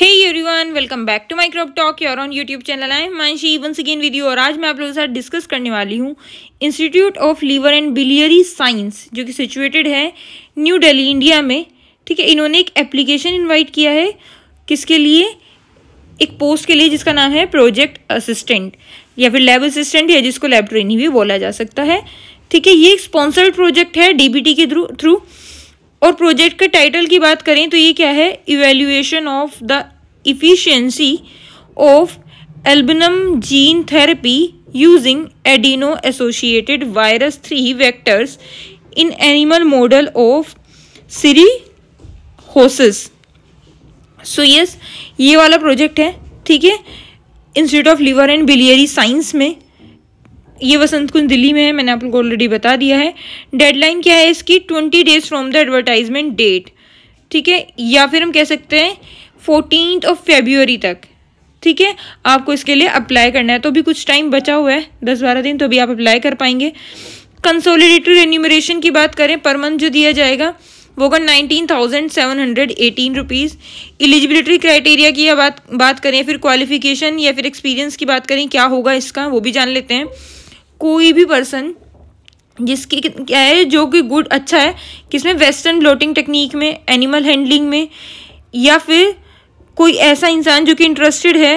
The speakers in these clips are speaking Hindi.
हे everyone, वन welcome back to crop talk here on YouTube channel. I am Manshi once और आज मैं आप लोगों के साथ डिस्कस करने वाली हूँ institute of liver and biliary science जो कि सिचुएटेड है न्यू दिल्ली इंडिया में ठीक है इन्होंने एक एप्लीकेशन इन्वाइट किया है किसके लिए एक पोस्ट के लिए जिसका नाम है प्रोजेक्ट असिस्टेंट या फिर लैब असिस्टेंट या जिसको लैब ट्रेनिंग भी बोला जा सकता है ठीक है ये एक स्पॉन्सर्ड प्रोजेक्ट है डी के थ्रू थ्रू और प्रोजेक्ट के टाइटल की बात करें तो ये क्या है evaluation of the efficiency of albumin gene therapy using adeno associated virus three vectors in animal model of cirrhosis so yes ये वाला प्रोजेक्ट है ठीक है institute of liver and biliary science में ये वसंत कुंज दिल्ली में है मैंने आप लोग ऑलरेडी बता दिया है डेडलाइन क्या है इसकी twenty days from the advertisement date ठीक है या फिर हम कह सकते हैं फोर्टीन ऑफ फेब्रुअरी तक ठीक है आपको इसके लिए अप्लाई करना है तो अभी कुछ टाइम बचा हुआ है दस बारह दिन तो अभी आप अप्लाई कर पाएंगे कंसोलिडेटेड रेन्यूमरेशन की बात करें पर मंथ जो दिया जाएगा वो होगा nineteen thousand seven hundred eighteen rupees eligibility criteria की या बात बात करें फिर क्वालिफिकेशन या फिर एक्सपीरियंस की बात करें क्या होगा इसका वो भी जान लेते हैं कोई भी पर्सन जिसकी क्या है जो कि गुड अच्छा है किसमें वेस्टर्न लोटिंग टेक्निक में एनिमल हैंडलिंग में या फिर कोई ऐसा इंसान जो कि इंटरेस्टेड है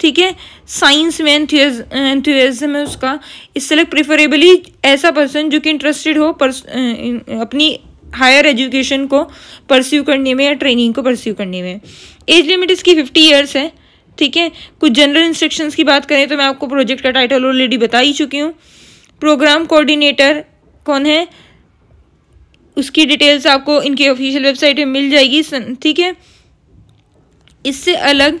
ठीक है साइंस में एंथ्यूजम है उसका इससे लग प्रिफरेबली ऐसा पर्सन जो कि इंटरेस्टेड हो पर्स, अपनी हायर एजुकेशन को परस्यू करने में या ट्रेनिंग को परस्यू करने में एज लिमिट इसकी फिफ्टी ईयर्स है ठीक है कुछ जनरल इंस्ट्रक्शंस की बात करें तो मैं आपको प्रोजेक्ट का टाइटल ऑलरेडी बता ही चुकी हूँ प्रोग्राम कोऑर्डिनेटर कौन है उसकी डिटेल्स आपको इनकी ऑफिशियल वेबसाइट में मिल जाएगी ठीक है इससे अलग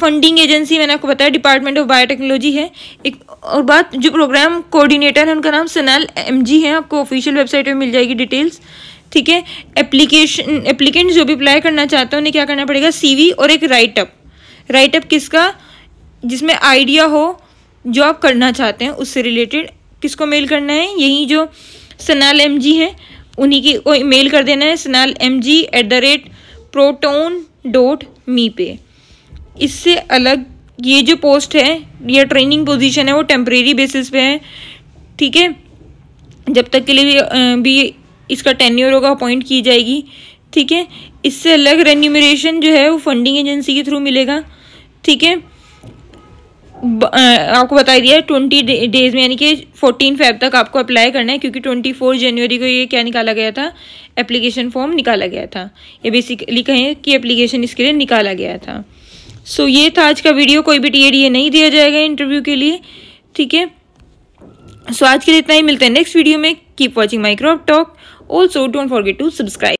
फंडिंग एजेंसी मैंने आपको बताया डिपार्टमेंट ऑफ बायोटेक्नोलॉजी है एक और बात जो प्रोग्राम कोऑर्डिनेटर है उनका नाम सनाल एमजी है आपको ऑफिशियल वेबसाइट पे मिल जाएगी डिटेल्स ठीक है एप्लीकेशन एप्लीकेंट जो भी अप्लाई करना चाहते हैं उन्हें क्या करना पड़ेगा सी और एक राइटअप राइटअप किसका जिसमें आइडिया हो जो आप करना चाहते हैं उससे रिलेटेड किसको मेल करना है यही जो सनाल एम जी है उन्हीं की को मेल कर देना है सनाल M G at the rate proton dot me पे इससे अलग ये जो पोस्ट है या ट्रेनिंग पोजीशन है वो टेम्परेरी बेसिस पे है ठीक है जब तक के लिए भी इसका टेन्यूर होगा अपॉइंट की जाएगी ठीक है इससे अलग रेन्यूमरेशन जो है वो फंडिंग एजेंसी के थ्रू मिलेगा ठीक है आपको बता दिया ट्वेंटी डेज में यानी कि फोर्टीन फाइव तक आपको अप्लाई करना है क्योंकि ट्वेंटी फोर जनवरी को ये क्या निकाला गया था एप्लीकेशन फॉर्म निकाला गया था ये बेसिकली कहें कि एप्लीकेशन इसके लिए निकाला गया था सो so, ये था आज का वीडियो कोई भी टी नहीं दिया जाएगा इंटरव्यू के लिए ठीक है सो आज के लिए इतना ही मिलते हैं नेक्स्ट वीडियो में कीप वॉचिंग माइक्रोप talk Also, don't forget to subscribe.